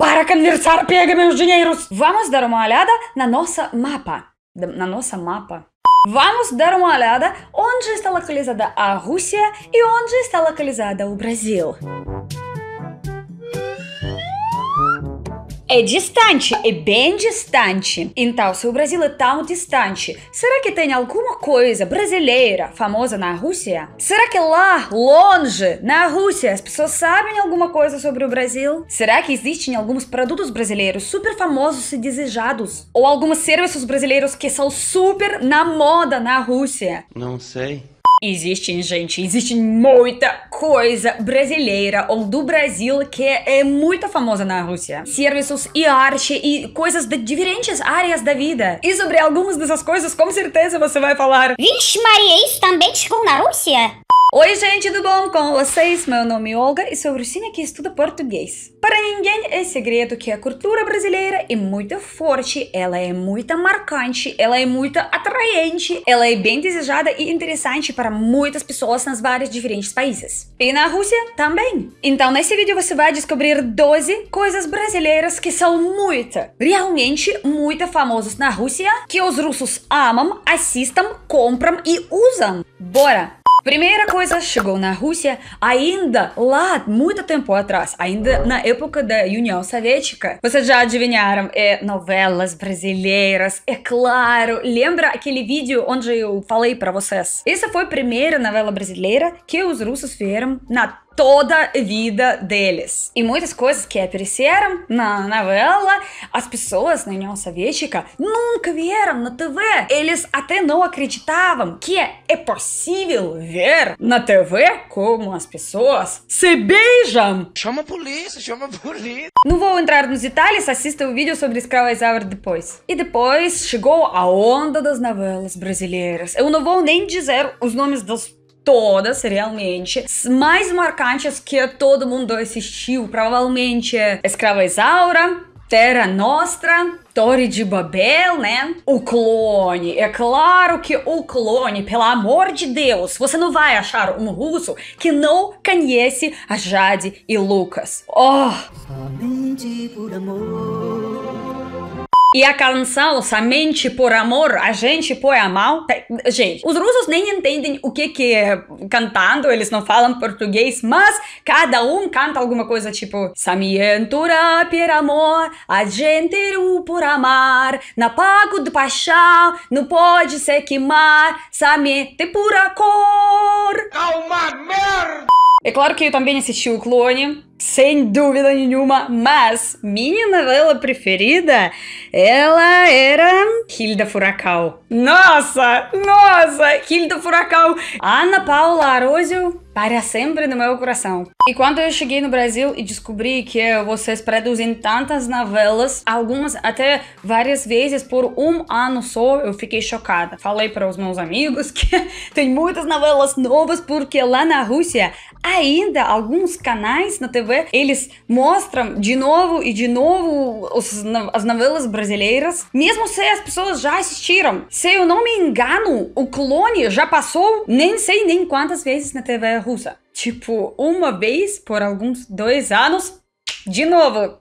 Para conversar pega meus dinheiros. Vamos dar uma olhada na nossa mapa. Na nossa mapa. Vamos dar uma olhada onde está localizada a Rússia e onde está localizada o Brasil. É distante, é bem distante. Então, se o Brasil é tão distante, será que tem alguma coisa brasileira famosa na Rússia? Será que lá, longe, na Rússia, as pessoas sabem alguma coisa sobre o Brasil? Será que existem alguns produtos brasileiros super famosos e desejados? Ou alguns serviços brasileiros que são super na moda na Rússia? Não sei. Existe, gente, existe muita coisa brasileira ou do Brasil que é muito famosa na Rússia. Serviços e arte e coisas de diferentes áreas da vida. E sobre algumas dessas coisas, com certeza você vai falar. Vixe Maria, isso também chegou na Rússia? Oi, gente, tudo bom com vocês? Meu nome é Olga e sou Russinha que estuda português. Para ninguém é segredo que a cultura brasileira é muito forte, ela é muito marcante, ela é muito atraente, ela é bem desejada e interessante para muitas pessoas nas vários diferentes países. E na Rússia também. Então, nesse vídeo você vai descobrir 12 coisas brasileiras que são muito, realmente muito famosas na Rússia, que os russos amam, assistam, compram e usam. Bora! Primeira coisa chegou na Rússia ainda lá muito tempo atrás, ainda na época da União Soviética. Vocês já adivinharam, é novelas brasileiras, é claro. Lembra aquele vídeo onde eu falei para vocês? Essa foi a primeira novela brasileira que os russos vieram na toda a vida deles. E muitas coisas que apareceram na novela, as pessoas na né, União Soviética nunca vieram na TV. Eles até não acreditavam que é, é possível ver na TV como as pessoas se beijam. Chama a polícia, chama a polícia. Não vou entrar nos detalhes, assista o vídeo sobre Escrava Isaura depois. E depois chegou a onda das novelas brasileiras. Eu não vou nem dizer os nomes dos todas, realmente, mais marcantes que todo mundo assistiu, provavelmente é, Escrava Isaura, Terra Nostra, Torre de Babel, né? O clone. É claro que o clone, pelo amor de Deus, você não vai achar um russo que não conhece a Jade e Lucas. Oh! Somente por amor. E a canção Somente por Amor, a gente põe a mão. Gente, os russos nem entendem o que, que é cantando, eles não falam português, mas cada um canta alguma coisa tipo Samientura per amor, a gente por amar, na pago de paixão, não pode se queimar, Samiente pura cor. É uma merda! É claro que eu também assisti o Clone, sem dúvida nenhuma, mas minha novela preferida, ela era Hilda Furacão. Nossa, nossa, Hilda Furacão. Ana Paula Arósio para sempre no meu coração. E quando eu cheguei no Brasil e descobri que vocês produzem tantas novelas, algumas até várias vezes por um ano só, eu fiquei chocada. Falei para os meus amigos que tem muitas novelas novas porque lá na Rússia ainda alguns canais na TV eles mostram de novo e de novo os, as novelas brasileiras, mesmo se as pessoas já assistiram. Se eu não me engano, o clone já passou nem sei nem quantas vezes na TV russa russa. Tipo, uma vez por alguns dois anos, de novo,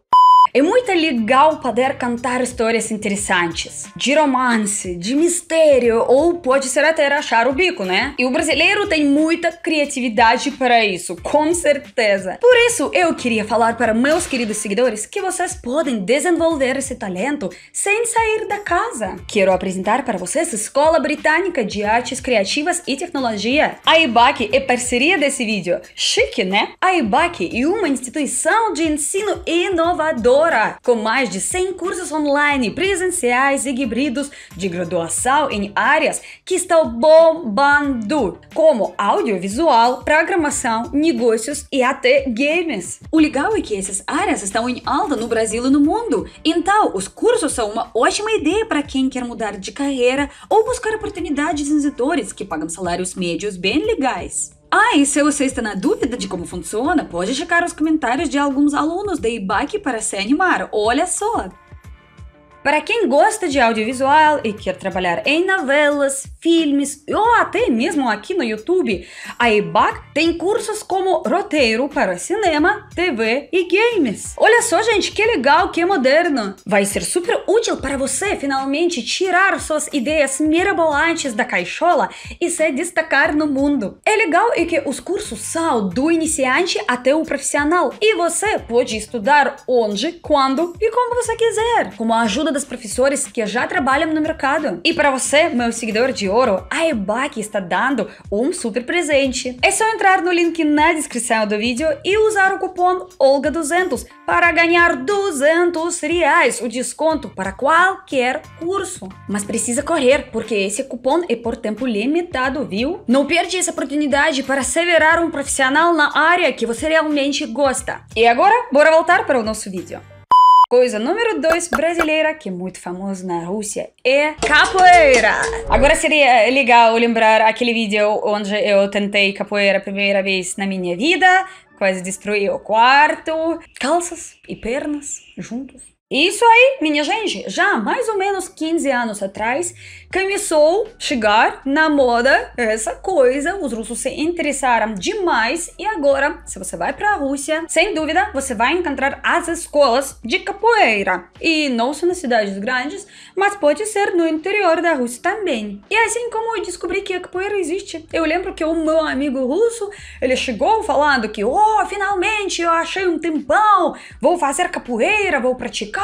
é muito legal poder cantar histórias interessantes, de romance, de mistério ou pode ser até achar o bico, né? E o brasileiro tem muita criatividade para isso, com certeza. Por isso, eu queria falar para meus queridos seguidores que vocês podem desenvolver esse talento sem sair da casa. Quero apresentar para vocês a Escola Britânica de Artes Criativas e Tecnologia. A IBAC é parceria desse vídeo. Chique, né? A IBAC é uma instituição de ensino inovador com mais de 100 cursos online, presenciais e híbridos de graduação em áreas que estão bombando, como audiovisual, programação, negócios e até games. O legal é que essas áreas estão em alta no Brasil e no mundo, então os cursos são uma ótima ideia para quem quer mudar de carreira ou buscar oportunidades em setores que pagam salários médios bem legais. Ah, e se você está na dúvida de como funciona, pode checar os comentários de alguns alunos da IBAC para se animar. Olha só! Para quem gosta de audiovisual e quer trabalhar em novelas, filmes ou até mesmo aqui no YouTube, a EBAC tem cursos como roteiro para cinema, TV e games. Olha só, gente, que legal, que moderno! Vai ser super útil para você finalmente tirar suas ideias mirabolantes da caixola e se destacar no mundo. É legal é que os cursos são do iniciante até o profissional e você pode estudar onde, quando e como você quiser, com a ajuda ajuda das professores que já trabalham no mercado. E para você, meu seguidor de ouro, a EBAC está dando um super presente. É só entrar no link na descrição do vídeo e usar o cupom OLGA200 para ganhar 200 reais, o desconto para qualquer curso. Mas precisa correr, porque esse cupom é por tempo limitado, viu? Não perde essa oportunidade para severar um profissional na área que você realmente gosta. E agora, bora voltar para o nosso vídeo. Coisa número 2 brasileira, que é muito famosa na Rússia, é capoeira. Agora seria legal lembrar aquele vídeo onde eu tentei capoeira a primeira vez na minha vida, quase destruí o quarto, calças e pernas juntos. Isso aí, minha gente, já mais ou menos 15 anos atrás, começou a chegar na moda essa coisa, os russos se interessaram demais e agora, se você vai para a Rússia, sem dúvida, você vai encontrar as escolas de capoeira. E não só nas cidades grandes, mas pode ser no interior da Rússia também. E assim como eu descobri que a capoeira existe, eu lembro que o meu amigo russo, ele chegou falando que, oh, finalmente eu achei um tempão, vou fazer capoeira, vou praticar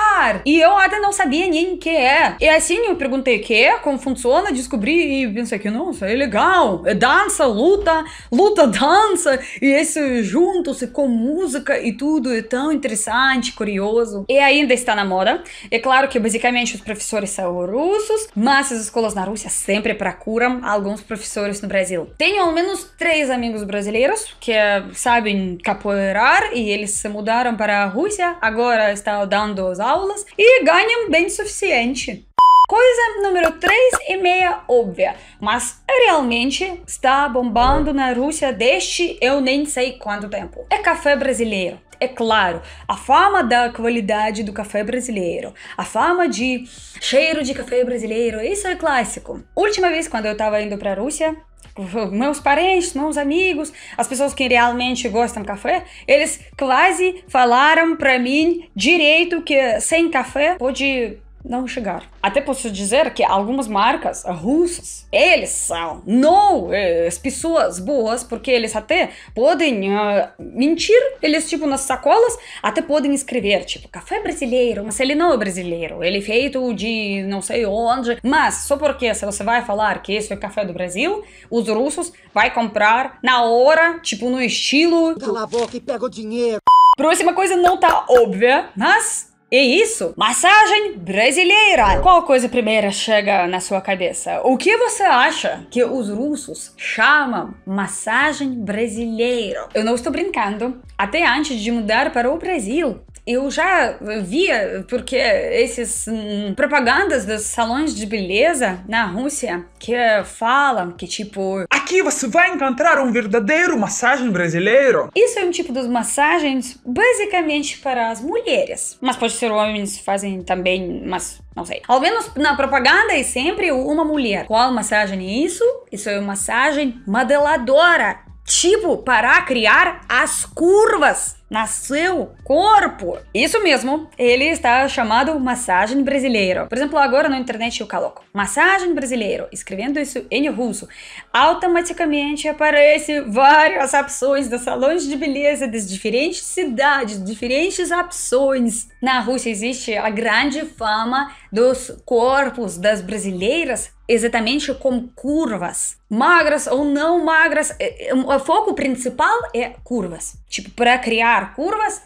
e eu até não sabia nem o que é. E assim eu perguntei o que é, como funciona, descobri e pensei que, nossa, é legal. É dança, luta, luta, dança. E esse juntos e com música e tudo é tão interessante, curioso. E ainda está na moda. É claro que basicamente os professores são russos, mas as escolas na Rússia sempre procuram alguns professores no Brasil. Tenho ao menos três amigos brasileiros que sabem capoeirar e eles se mudaram para a Rússia, agora estão dando os aulas e ganham bem suficiente. Coisa número 3 e meia óbvia, mas realmente está bombando na Rússia desde eu nem sei quanto tempo. É café brasileiro. É claro, a fama da qualidade do café brasileiro, a fama de cheiro de café brasileiro, isso é clássico. Última vez quando eu estava indo para a Rússia, meus parentes, meus amigos, as pessoas que realmente gostam de café, eles quase falaram para mim direito que sem café pode não chegar Até posso dizer que algumas marcas russas, eles são não as eh, pessoas boas, porque eles até podem ah, mentir, eles tipo nas sacolas até podem escrever, tipo, café brasileiro, mas ele não é brasileiro, ele é feito de não sei onde, mas só porque se você vai falar que isso é café do Brasil, os russos vai comprar na hora, tipo no estilo... Cala a boca e pega o dinheiro! Próxima coisa não tá óbvia, mas e isso? Massagem brasileira! Qual coisa primeira chega na sua cabeça? O que você acha que os russos chamam massagem brasileira? Eu não estou brincando. Até antes de mudar para o Brasil, eu já via, porque esses hum, propagandas dos salões de beleza na Rússia que falam que tipo. Aqui você vai encontrar um verdadeiro massagem brasileiro. Isso é um tipo de massagens basicamente para as mulheres. Mas pode ser homens fazem também, mas não sei. Ao menos na propaganda é sempre uma mulher. Qual massagem é isso? Isso é uma massagem modeladora. Tipo, para criar as curvas na seu corpo. Isso mesmo, ele está chamado massagem brasileira. Por exemplo, agora na internet eu coloco massagem brasileira, escrevendo isso em russo, automaticamente aparece várias opções de salões de beleza das diferentes cidades, diferentes opções. Na Rússia existe a grande fama dos corpos das brasileiras exatamente com curvas, magras ou não magras. É, é, o foco principal é curvas. Tipo, para criar curvas,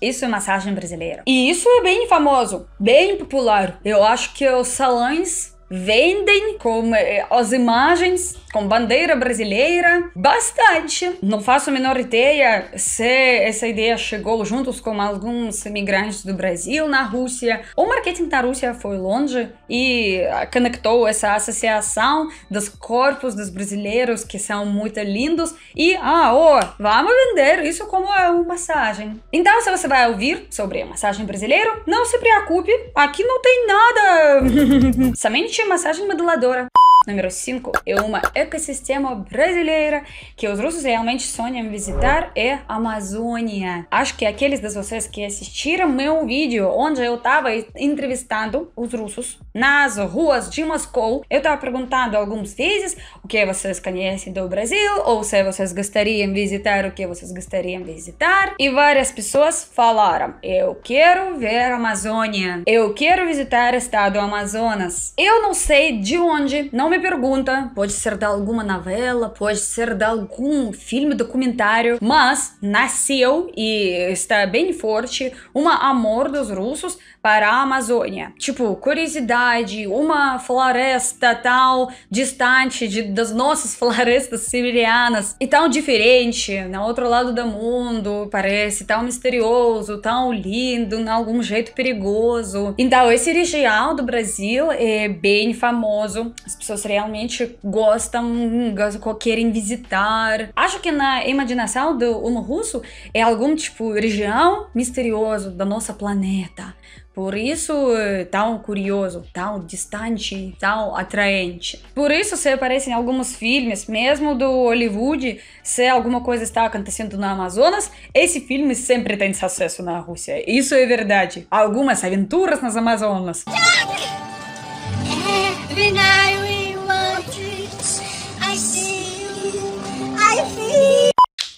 isso é massagem brasileira. E isso é bem famoso, bem popular. Eu acho que os salões vendem como é, as imagens com bandeira brasileira, bastante. Não faço a menor ideia se essa ideia chegou juntos com alguns imigrantes do Brasil na Rússia. O marketing da Rússia foi longe e conectou essa associação dos corpos dos brasileiros que são muito lindos e ah, oh, vamos vender isso como uma massagem. Então, se você vai ouvir sobre a massagem brasileira, não se preocupe, aqui não tem nada. Somente massagem modeladora. Número 5 é uma ecossistema brasileira que os russos realmente sonham visitar é a Amazônia. Acho que aqueles de vocês que assistiram meu vídeo onde eu estava entrevistando os russos nas ruas de Moscou. Eu estava perguntando algumas vezes o que vocês conhecem do Brasil ou se vocês gostariam visitar o que vocês gostariam visitar. E várias pessoas falaram: Eu quero ver a Amazônia, eu quero visitar o estado do Amazonas. Eu não sei de onde, não me pergunta. Pode ser de alguma novela, pode ser de algum filme documentário, mas nasceu e está bem forte uma amor dos russos para a Amazônia. Tipo, curiosidade, uma floresta tal distante de, das nossas florestas sibirianas e tão diferente, no outro lado do mundo, parece tão misterioso, tão lindo, em algum jeito perigoso. Então, esse região do Brasil é bem famoso, as pessoas realmente gostam, gostam querem visitar. Acho que na imaginação do um russo é algum tipo região misterioso da nossa planeta. Por isso eh, tão curioso, tão distante, tão atraente. Por isso se aparece em alguns filmes, mesmo do Hollywood, se alguma coisa está acontecendo no Amazonas, esse filme sempre tem sucesso na Rússia. Isso é verdade. Algumas aventuras nas Amazonas.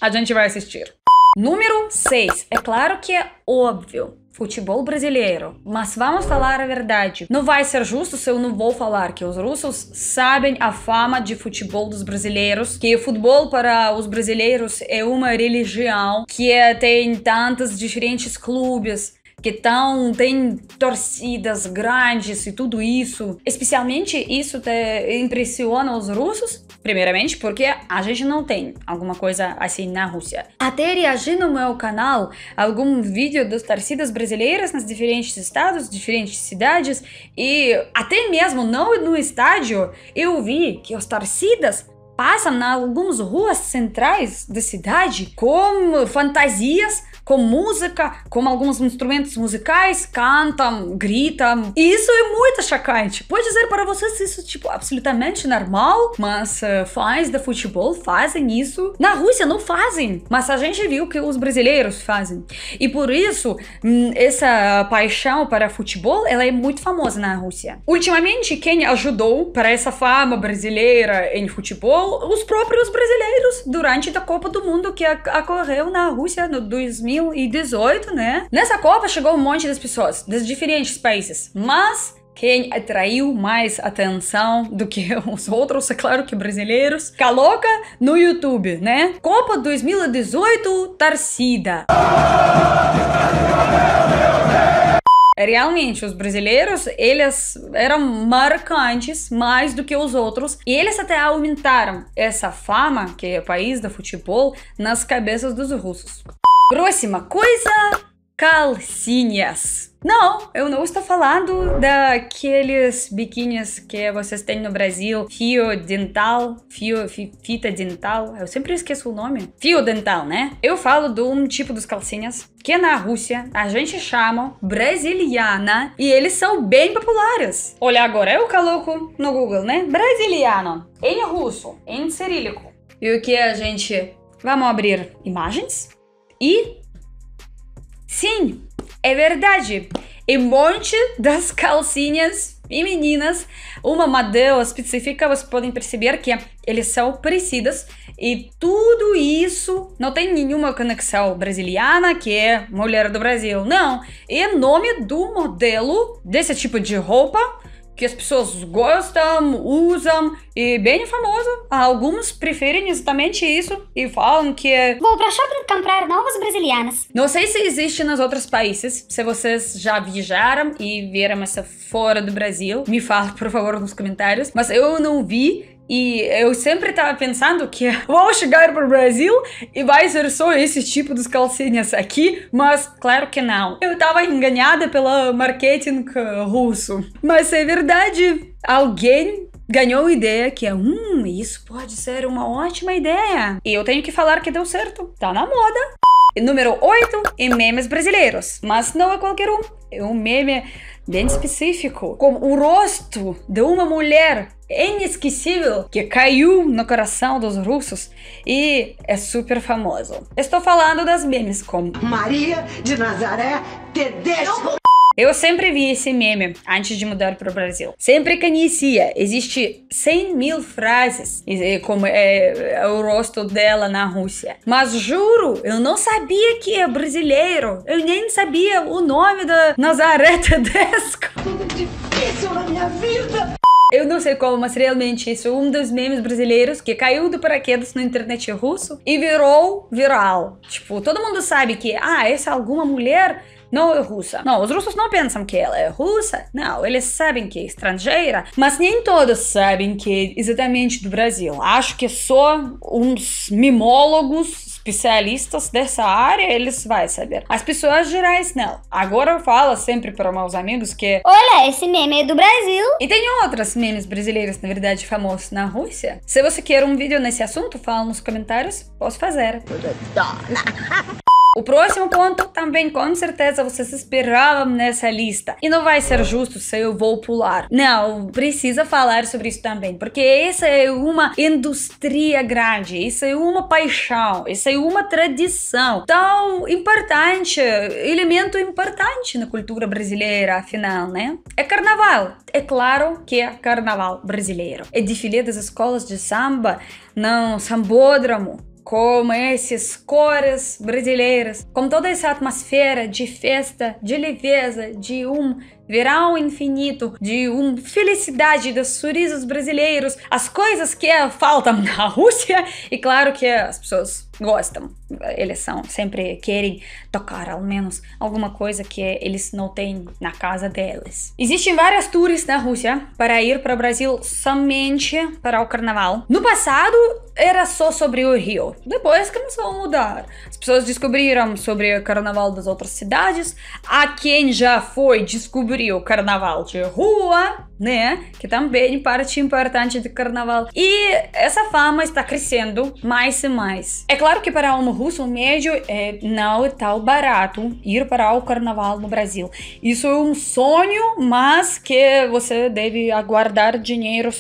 A gente vai assistir. Número 6. É claro que é óbvio futebol brasileiro. Mas vamos falar a verdade. Não vai ser justo se eu não vou falar que os russos sabem a fama de futebol dos brasileiros, que o futebol para os brasileiros é uma religião, que é, tem tantos diferentes clubes, que tão, tem torcidas grandes e tudo isso. Especialmente isso impressiona os russos, primeiramente, porque a gente não tem alguma coisa assim na Rússia. Até reagi no meu canal algum vídeo das torcidas brasileiras nas diferentes estados, diferentes cidades, e até mesmo não no estádio, eu vi que as torcidas passam na algumas ruas centrais da cidade com fantasias com música, com alguns instrumentos musicais, cantam, gritam. E isso é muito chocante. Pode dizer para vocês isso, tipo, absolutamente normal, mas uh, fãs de futebol fazem isso. Na Rússia não fazem, mas a gente viu que os brasileiros fazem. E por isso, hum, essa paixão para futebol, ela é muito famosa na Rússia. Ultimamente, quem ajudou para essa fama brasileira em futebol, os próprios brasileiros, durante a Copa do Mundo que ocorreu na Rússia no 2000 2018, né? Nessa Copa chegou um monte de pessoas dos diferentes países, mas quem atraiu mais atenção do que os outros, é claro que brasileiros, coloca no YouTube, né? Copa 2018 Torcida. Realmente, os brasileiros, eles eram marcantes mais do que os outros e eles até aumentaram essa fama, que é o país do futebol, nas cabeças dos russos. Próxima coisa, calcinhas. Não, eu não estou falando daqueles biquínis que vocês têm no Brasil, fio dental, fio fi, fita dental, eu sempre esqueço o nome. Fio dental, né? Eu falo de um tipo dos calcinhas que na Rússia a gente chama brasiliana e eles são bem populares. Olha agora, eu coloco é no Google, né? Brasiliano, em russo, em cirílico. E o que a gente... Vamos abrir imagens? E sim, é verdade. E um monte das calcinhas femininas, uma modelo específica, vocês podem perceber que eles são parecidas e tudo isso não tem nenhuma conexão brasileira que é mulher do Brasil, não. É nome do modelo desse tipo de roupa que as pessoas gostam, usam e bem famoso. Alguns preferem exatamente isso e falam que é... Vou pra shopping comprar novas brasilianas. Não sei se existe nos outros países. Se vocês já viajaram e viram essa fora do Brasil, me fala por favor nos comentários. Mas eu não vi e eu sempre estava pensando que vou chegar para o Brasil e vai ser só esse tipo dos calcinhas aqui, mas claro que não. Eu estava enganada pelo marketing russo. Mas é verdade, alguém ganhou ideia que é, hum, isso pode ser uma ótima ideia. E eu tenho que falar que deu certo, tá na moda. Número 8, memes brasileiros. Mas não é qualquer um, é um meme bem específico, como o rosto de uma mulher inesquecível que caiu no coração dos russos e é super famoso. Estou falando das memes como Maria de Nazaré Tedesco. Eu sempre vi esse meme antes de mudar para o Brasil. Sempre conhecia. Existe 100 mil frases como é, é o rosto dela na Rússia. Mas juro, eu não sabia que é brasileiro. Eu nem sabia o nome da Nazaré Tedesco. Tudo difícil na minha vida. Eu não sei como, mas realmente isso é um dos memes brasileiros que caiu do paraquedas na internet russo e virou viral. Tipo, todo mundo sabe que, ah, essa é alguma mulher não é russa. Não, os russos não pensam que ela é russa, não, eles sabem que é estrangeira, mas nem todos sabem que é exatamente do Brasil. Acho que só uns mimólogos especialistas dessa área, eles vai saber. As pessoas gerais não. Agora eu falo sempre para meus amigos que olha, esse meme é do Brasil. E tem outras memes brasileiras, na verdade, famosos na Rússia. Se você quer um vídeo nesse assunto, fala nos comentários, posso fazer. O próximo ponto também com certeza vocês esperavam nessa lista. E não vai ser justo se eu vou pular. Não, precisa falar sobre isso também, porque essa é uma indústria grande, isso é uma paixão, isso é uma tradição tão importante, elemento importante na cultura brasileira, afinal, né? É carnaval. É claro que é carnaval brasileiro. É desfile das escolas de samba, não sambódromo como essas cores brasileiras, com toda essa atmosfera de festa, de leveza, de um verá um infinito de um felicidade dos sorrisos brasileiros, as coisas que faltam na Rússia e claro que as pessoas gostam, eles são sempre querem tocar ao menos alguma coisa que eles não têm na casa deles. Existem várias tours na Rússia para ir para o Brasil somente para o carnaval. No passado era só sobre o Rio. Depois começou a mudar. As pessoas descobriram sobre o carnaval das outras cidades. A quem já foi descobrir o carnaval de rua, né? Que também parte importante do carnaval. E essa fama está crescendo mais e mais. É claro que para um russo médio é, não é tão barato ir para o carnaval no Brasil. Isso é um sonho, mas que você deve aguardar dinheiro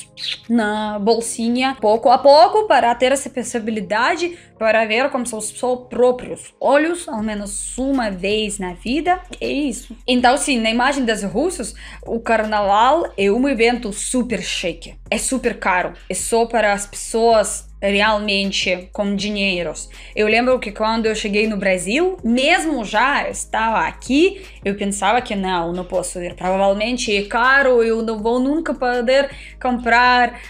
na bolsinha pouco a pouco para ter essa possibilidade para ver com seus, seus próprios olhos, ao menos uma vez na vida. É isso. Então, sim, na imagem das russas, o carnaval é um evento super chique. É super caro. É só para as pessoas realmente com dinheiros. Eu lembro que quando eu cheguei no Brasil, mesmo já estava aqui, eu pensava que não, não posso ir. Provavelmente é caro, eu não vou nunca poder comprar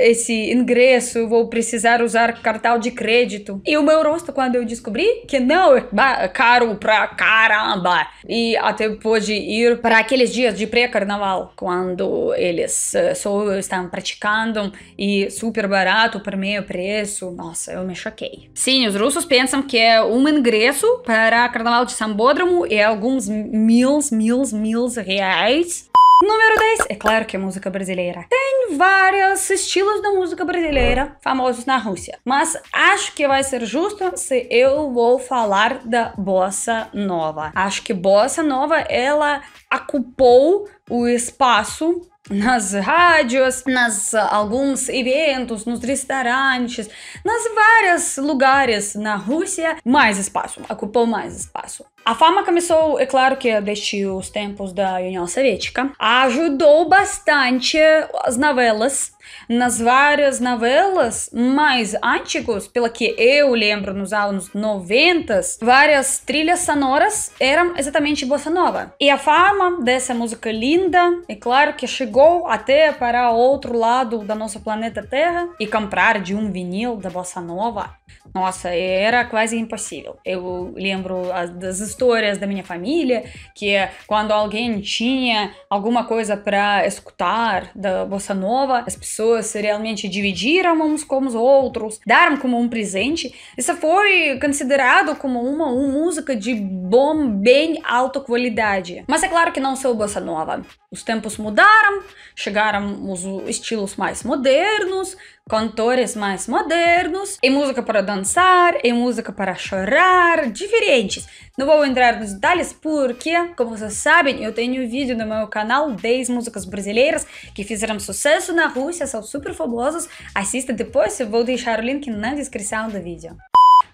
esse ingresso, vou precisar usar cartão de crédito. E o meu rosto, quando eu descobri que não, é, é caro pra caramba. E até pude ir para aqueles dias de pré-carnaval, quando eles eh, só estão praticando e super barato para mim meio preço. Nossa, eu me choquei. Sim, os russos pensam que é um ingresso para Carnaval de Sambódromo e alguns mil, mil, mil reais. Número 10, é claro que é música brasileira. Tem vários estilos da música brasileira famosos na Rússia, mas acho que vai ser justo se eu vou falar da bossa nova. Acho que bossa nova ela ocupou o espaço nas rádios, nas ah, alguns eventos, nos restaurantes, nas vários lugares na Rússia, mais espaço, ocupou mais espaço. A fama começou, é claro que desde os tempos da União Soviética, ajudou bastante as novelas. Nas várias novelas mais antigas, pela que eu lembro nos anos 90, várias trilhas sonoras eram exatamente bossa nova. E a fama dessa música linda, é claro que chegou chegou até para outro lado da nossa planeta Terra e comprar de um vinil da bossa nova, nossa, era quase impossível. Eu lembro das histórias da minha família que é quando alguém tinha alguma coisa para escutar da bossa nova, as pessoas realmente dividiram uns com os outros, deram como um presente. Isso foi considerado como uma, uma música de bom, bem alta qualidade. Mas é claro que não sou bossa nova. Os tempos mudaram, chegaram os estilos mais modernos, cantores mais modernos, e música para dançar, e música para chorar, diferentes. Não vou entrar nos detalhes porque, como vocês sabem, eu tenho um vídeo no meu canal 10 músicas brasileiras que fizeram sucesso na Rússia, são super famosas. Assista depois, eu vou deixar o link na descrição do vídeo.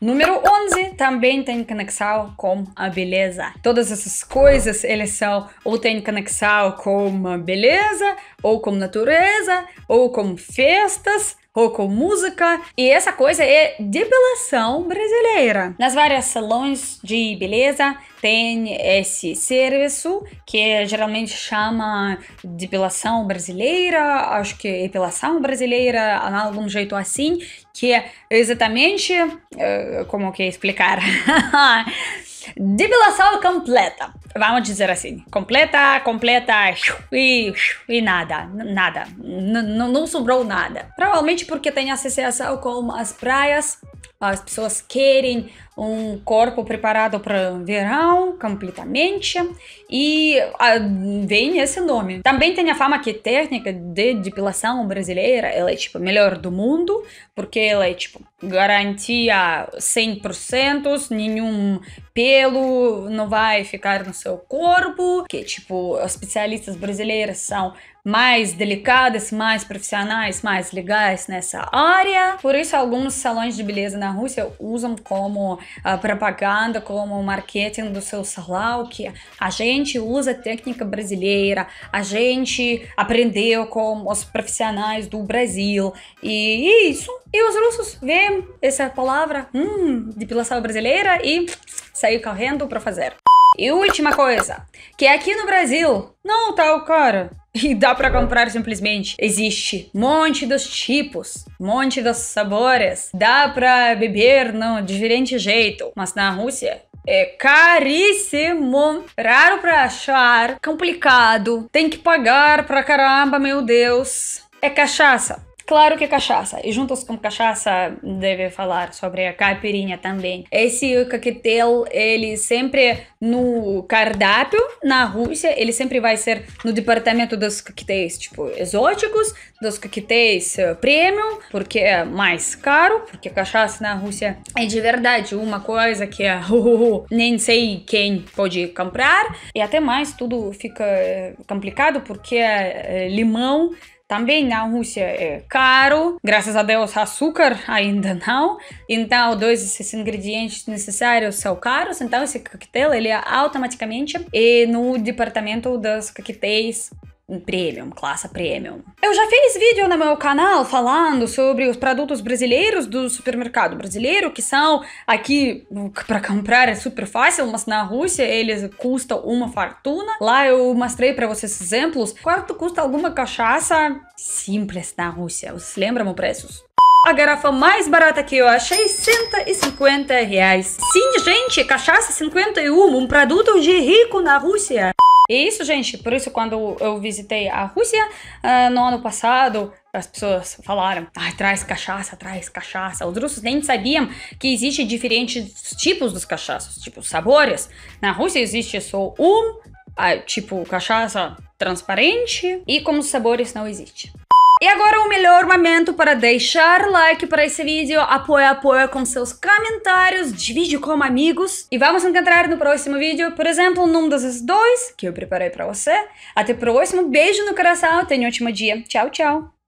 Número 11 também tem conexão com a beleza. Todas essas coisas, eles são ou têm conexão com a beleza, ou com natureza, ou com festas, pouco música. E essa coisa é depilação brasileira. Nas várias salões de beleza tem esse serviço que é geralmente chama depilação brasileira, acho que é depilação brasileira, algum jeito assim, que é exatamente eh, como que explicar. Debilação completa. Vamos dizer assim. Completa, completa e, e nada, nada. N não sobrou nada. Provavelmente porque tem associação com as praias as pessoas querem um corpo preparado para verão completamente e ah, vem esse nome. Também tem a fama que a técnica de depilação brasileira ela é tipo melhor do mundo, porque ela é tipo garantia 100%, nenhum pelo não vai ficar no seu corpo, que tipo, os especialistas brasileiros são mais delicadas, mais profissionais, mais legais nessa área. Por isso, alguns salões de beleza na Rússia usam como uh, propaganda, como marketing do seu salão, que a gente usa técnica brasileira, a gente aprendeu com os profissionais do Brasil. E, é isso. E os russos veem essa palavra, hum, depilação brasileira e sair correndo para fazer. E última coisa, que aqui no Brasil não tá o cara. E dá para comprar simplesmente. Existe monte dos tipos, monte dos sabores. Dá para beber não diferente jeito. Mas na Rússia é caríssimo, raro para achar, complicado. Tem que pagar pra caramba, meu Deus. É cachaça. Claro que é cachaça. E juntos com cachaça deve falar sobre a caipirinha também. Esse coquetel, ele sempre no cardápio na Rússia, ele sempre vai ser no departamento dos coquetéis, tipo, exóticos, dos coquetéis eh, premium, porque é mais caro, porque cachaça na Rússia é de verdade uma coisa que é nem sei quem pode comprar. E até mais, tudo fica eh, complicado porque eh, limão também na Rússia é caro, graças a Deus açúcar ainda não, então dois esses ingredientes necessários são caros, então esse coquetel ele é automaticamente e no departamento dos coquetéis premium, classe premium. Eu já fiz vídeo no meu canal falando sobre os produtos brasileiros do supermercado brasileiro, que são aqui para comprar é super fácil, mas na Rússia eles custam uma fortuna. Lá eu mostrei para vocês exemplos quanto custa alguma cachaça simples na Rússia. Vocês lembram os preços? A garrafa mais barata que eu achei, 150 reais. Sim, gente, cachaça 51, um produto de rico na Rússia. E isso, gente, por isso quando eu visitei a Rússia uh, no ano passado, as pessoas falaram, ah, traz cachaça, traz cachaça. Os russos nem sabiam que existem diferentes tipos dos cachaças, tipo sabores. Na Rússia existe só um, ah, tipo cachaça transparente, e como sabores não existe. E agora o melhor momento para deixar like para esse vídeo, apoia, apoia com seus comentários, divide com amigos e vamos encontrar no próximo vídeo, por exemplo, num desses dois que eu preparei para você. Até o próximo, beijo no coração, tenha um ótimo dia, tchau, tchau!